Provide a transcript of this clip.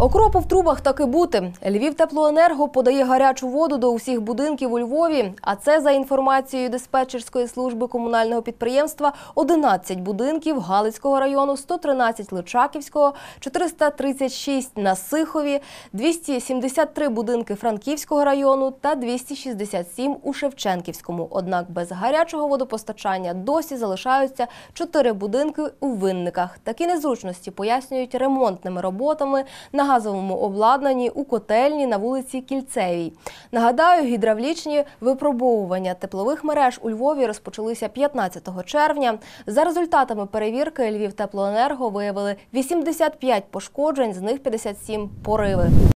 Окропу в трубах таки бути. Львів теплоенерго подає гарячу воду до усіх будинків у Львові. А це за інформацією диспетчерської служби комунального підприємства 11 будинків Галицького району, 113 Личаківського, 436 на Сихові, 273 будинки Франківського району та 267 у Шевченківському. Однак без гарячого водопостачання досі залишаються 4 будинки у винниках. Такі незручності пояснюють ремонтними роботами на газовому обладнанні у котельні на вулиці Кільцевій. Нагадаю, гідравлічні випробовування теплових мереж у Львові розпочалися 15 червня. За результатами перевірки Львів теплоенерго виявили 85 пошкоджень, з них 57 пориви.